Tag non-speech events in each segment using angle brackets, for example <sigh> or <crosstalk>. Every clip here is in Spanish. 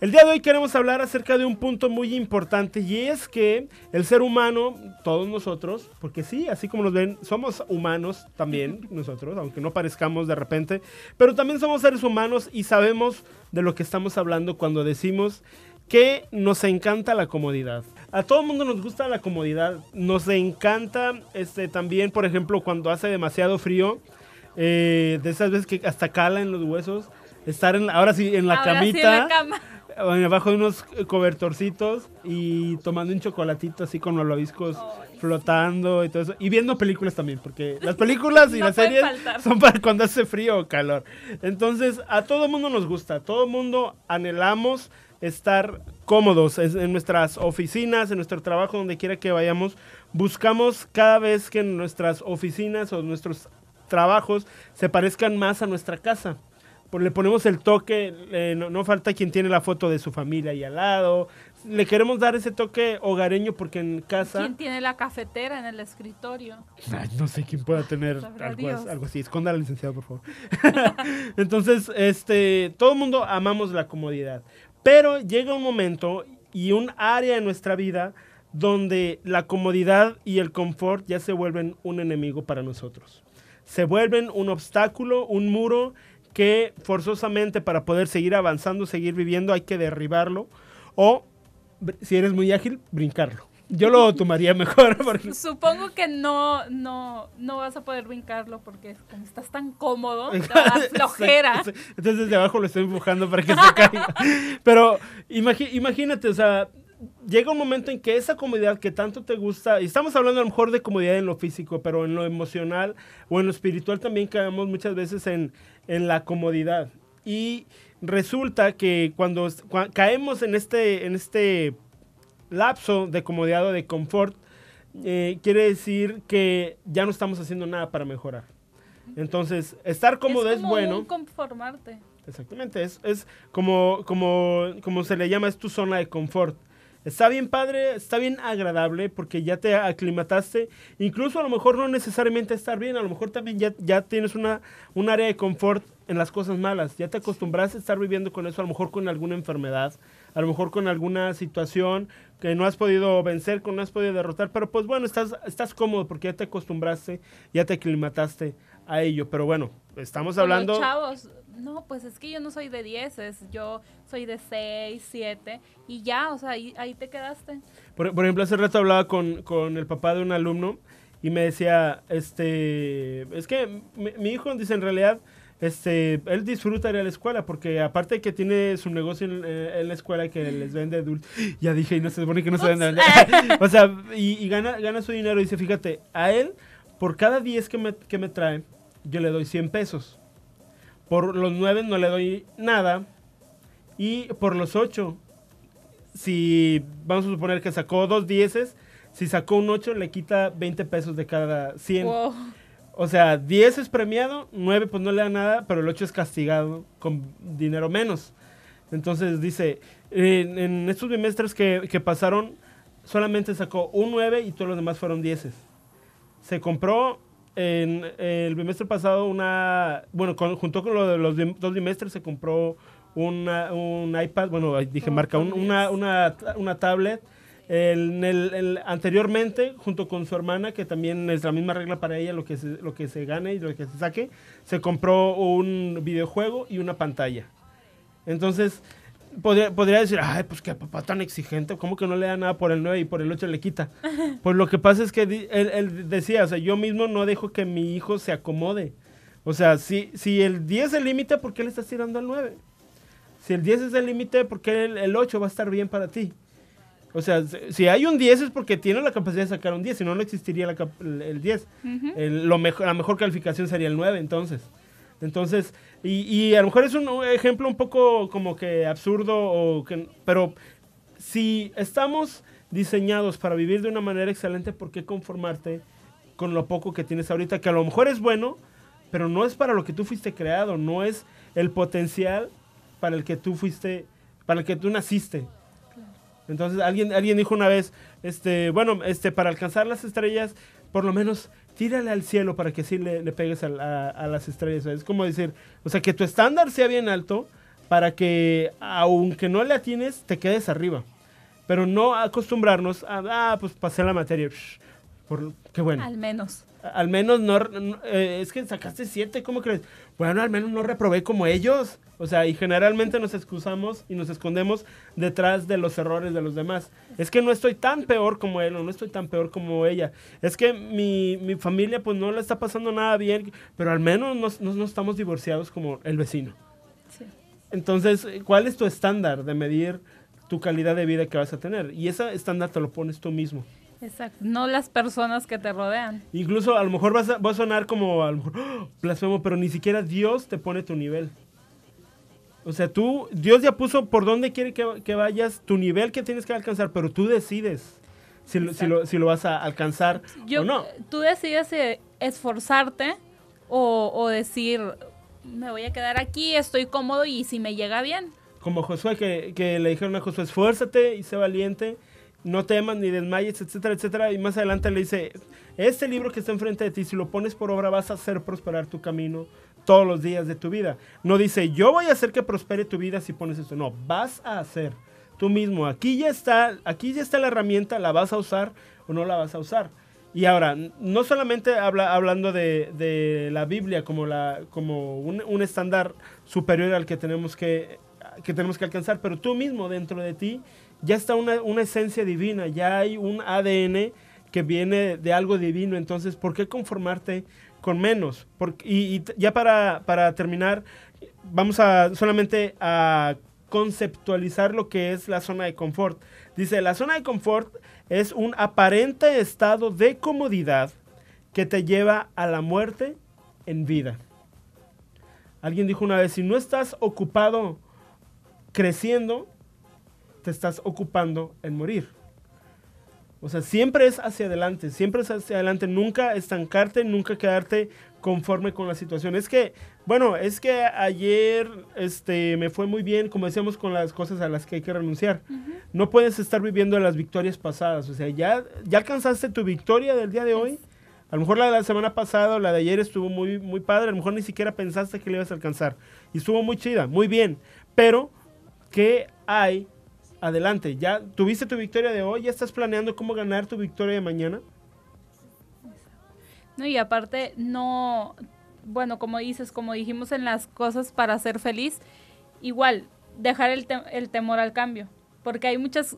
El día de hoy queremos hablar acerca de un punto muy importante y es que el ser humano, todos nosotros, porque sí, así como nos ven, somos humanos también <laughs> nosotros, aunque no parezcamos de repente, pero también somos seres humanos y sabemos de lo que estamos hablando cuando decimos que nos encanta la comodidad. A todo el mundo nos gusta la comodidad. Nos encanta este, también, por ejemplo, cuando hace demasiado frío. Eh, de esas veces que hasta cala en los huesos. Estar en, ahora sí en la camita abajo de unos cobertorcitos y tomando un chocolatito así con los lobiscos flotando y todo eso. Y viendo películas también, porque las películas y <laughs> las series son para cuando hace frío o calor. Entonces, a todo mundo nos gusta, a todo mundo anhelamos estar cómodos en nuestras oficinas, en nuestro trabajo, donde quiera que vayamos. Buscamos cada vez que nuestras oficinas o nuestros trabajos se parezcan más a nuestra casa le ponemos el toque, no, falta quien tiene la foto de su familia ahí al lado. Le queremos dar ese toque hogareño porque en casa... ¿Quién tiene la cafetera en el escritorio? no sé quién pueda tener algo, así. Esconda al licenciado, por favor. <laughs> Entonces, este, todo el mundo amamos la comodidad. Pero llega un momento y un área de nuestra vida donde la comodidad y el confort ya se vuelven un enemigo para nosotros. Se vuelven un obstáculo, un muro que forzosamente para poder seguir avanzando, seguir viviendo, hay que derribarlo o, si eres muy ágil, brincarlo. Yo lo tomaría <laughs> mejor. Supongo que no, no, no vas a poder brincarlo porque estás tan cómodo, <laughs> flojera. Entonces desde abajo lo estoy empujando para que se caiga. <laughs> Pero imagínate, o sea, llega un momento en que esa comodidad que tanto te gusta, y estamos hablando a lo mejor de comodidad en lo físico, pero en lo emocional o en lo espiritual también caemos muchas veces en, la comodidad. Y resulta que cuando, caemos en este, en este lapso de comodidad o de confort, eh, quiere decir que ya no estamos haciendo nada para mejorar. Entonces, estar cómodo es, es bueno. conformarte. Exactamente, es, como, como se le llama, es tu zona de confort. Está bien padre, está bien agradable porque ya te aclimataste. Incluso a lo mejor no necesariamente estar bien, a lo mejor también ya, ya tienes una, un área de confort en las cosas malas. Ya te acostumbraste a estar viviendo con eso, a lo mejor con alguna enfermedad, a lo mejor con alguna situación que no has podido vencer, que no has podido derrotar, pero pues bueno, estás, estás cómodo porque ya te acostumbraste, ya te aclimataste a ello. Pero bueno, estamos hablando... chavos, no, pues es que yo no soy de 10, es, yo soy de 6, 7 y ya, o sea, ahí, ahí te quedaste. Por, ejemplo, hace rato hablaba con, el papá de un alumno y me decía, este, es que mi hijo dice, en realidad este, él disfruta la escuela porque aparte que tiene su negocio eh, en, la escuela que les vende dulces, <gasps> ya dije, y no se supone que no se vende. <laughs> o sea, y, gana, su dinero y dice, fíjate, a él, por cada 10 que me, que me trae, yo le doy 100 pesos. Por los 9 no le doy nada. Y por los 8, si vamos a suponer que sacó dos dieces, si sacó un 8 le quita 20 pesos de cada 100. Wow. O sea, 10 es premiado, 9 pues no le da nada, pero el 8 es castigado con dinero menos. Entonces dice, en, estos bimestres que, pasaron, solamente sacó un 9 y todos los demás fueron 10. Se compró en, el bimestre pasado una, bueno, junto con lo de los dos bimestres se compró un iPad, bueno, dije marca, una, una, una tablet anteriormente, junto con su hermana, que también es la misma regla para ella, lo que, se, lo que se gane y lo que se saque, se compró un videojuego y una pantalla. Entonces, podría, decir, ay, pues que papá tan exigente, ¿cómo que no le da nada por el 9 y por el 8 le quita? Pues lo que pasa es que él, decía, o sea, yo mismo no dejo que mi hijo se acomode. O sea, si, si el 10 es el límite, ¿por qué le estás tirando al 9? Si el 10 es el límite, ¿por qué el 8 va a estar bien para ti? O sea, si hay un 10 es porque tiene la capacidad de sacar un 10, si no, no existiría el 10. la mejor calificación sería el 9, entonces. Entonces, y, a lo mejor es un ejemplo un poco como que absurdo, pero si estamos diseñados para vivir de una manera excelente, ¿por qué conformarte con lo poco que tienes ahorita? Que a lo mejor es bueno, pero no es para lo que tú fuiste creado, no es el potencial para el que tú fuiste, para el que tú naciste. Entonces alguien, alguien dijo una vez, este, bueno, este, para alcanzar las estrellas, por lo menos tírale al cielo para que sí le, pegues a, las estrellas. Es como decir, o sea, que tu estándar sea bien alto para que aunque no la tienes, te quedes arriba. Pero no acostumbrarnos a, ah, pues pasé la materia. Por, qué bueno. Al menos. Al menos no, eh, es que sacaste siete, ¿cómo crees? Bueno, al menos no reprobé como ellos. O sea, y generalmente nos excusamos y nos escondemos detrás de los errores de los demás. Es que no estoy tan peor como él o no estoy tan peor como ella. Es que mi, mi familia pues no le está pasando nada bien, pero al menos no, estamos divorciados como el vecino. Sí. Entonces, ¿cuál es tu estándar de medir tu calidad de vida que vas a tener? Y ese estándar te lo pones tú mismo. Exacto, no las personas que te rodean. Incluso a lo mejor vas va a sonar como, a lo mejor, ¡ah! blasfemo, pero ni siquiera Dios te pone tu nivel. O sea, tú, Dios ya puso por dónde quiere que, vayas, tu nivel que tienes que alcanzar, pero tú decides si, lo, vas a alcanzar Yo, o no. Tú decides esforzarte o, decir, me voy a quedar aquí, estoy cómodo y si me llega bien. Como Josué, que, le dijeron a Josué, esfuérzate y sé valiente, no temas ni desmayes, etcétera, etcétera. Y más adelante le dice, este libro que está enfrente de ti, si lo pones por obra vas a hacer prosperar tu camino, todos los días de tu vida. No dice, yo voy a hacer que prospere tu vida si pones esto. No, vas a hacer tú mismo. Aquí ya está, aquí ya está la herramienta, la vas a usar o no la vas a usar. Y ahora, no solamente hablando de, la Biblia como, la, como un, estándar superior al que tenemos que, que tenemos que alcanzar, pero tú mismo dentro de ti ya está una, una esencia divina, ya hay un ADN que viene de algo divino. Entonces, ¿por qué conformarte con menos. y, ya para, para terminar, vamos a solamente a conceptualizar lo que es la zona de confort. Dice, la zona de confort es un aparente estado de comodidad que te lleva a la muerte en vida. Alguien dijo una vez, si no estás ocupado creciendo, te estás ocupando en morir. O sea, siempre es hacia adelante, siempre es hacia adelante, nunca estancarte, nunca quedarte conforme con la situación. Es que, bueno, es que ayer este, me fue muy bien, como decíamos, con las cosas a las que hay que renunciar. No puedes estar viviendo las victorias pasadas. O sea, ya, ya alcanzaste tu victoria del día de hoy. A lo mejor la de la semana pasada o la de ayer estuvo muy, muy padre. A lo mejor ni siquiera pensaste que le ibas a alcanzar. Y estuvo muy chida, muy bien. Pero, ¿qué hay adelante. Ya tuviste tu victoria de hoy, ya estás planeando cómo ganar tu victoria de mañana. No, y aparte, no, bueno, como dices, como dijimos en las cosas para ser feliz, igual, dejar el, temor al cambio, porque hay muchas,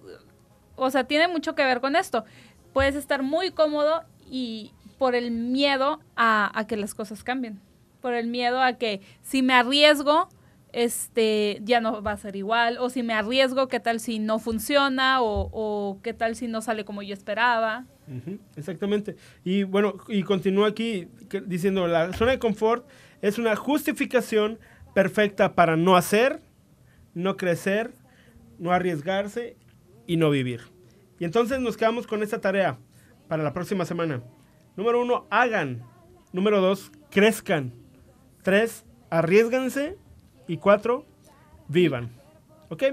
o sea, tiene mucho que ver con esto. Puedes estar muy cómodo y por el miedo a que las cosas cambien, por el miedo a que si me arriesgo, este, ya no va a ser igual, o si me arriesgo, qué tal si no funciona, o, qué tal si no sale como yo esperaba. exactamente. Y bueno, y continúa aquí diciendo, la zona de confort es una justificación perfecta para no hacer, no crecer, no arriesgarse y no vivir. Y entonces nos quedamos con esta tarea para la próxima semana. Número uno, hagan. Número dos, crezcan. Tres, arriesganse y cuatro, vivan. ¿Ok?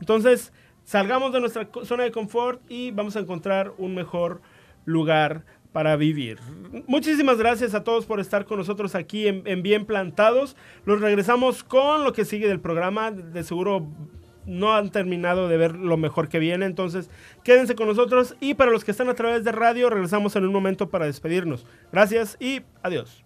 Entonces, salgamos de nuestra zona de confort y vamos a encontrar un mejor lugar para vivir. Muchísimas gracias a todos por estar con nosotros aquí en, Bien Plantados. Los regresamos con lo que sigue del programa. De seguro no han terminado de ver lo mejor que viene. Entonces, quédense con nosotros. Y para los que están a través de radio, regresamos en un momento para despedirnos. Gracias y adiós.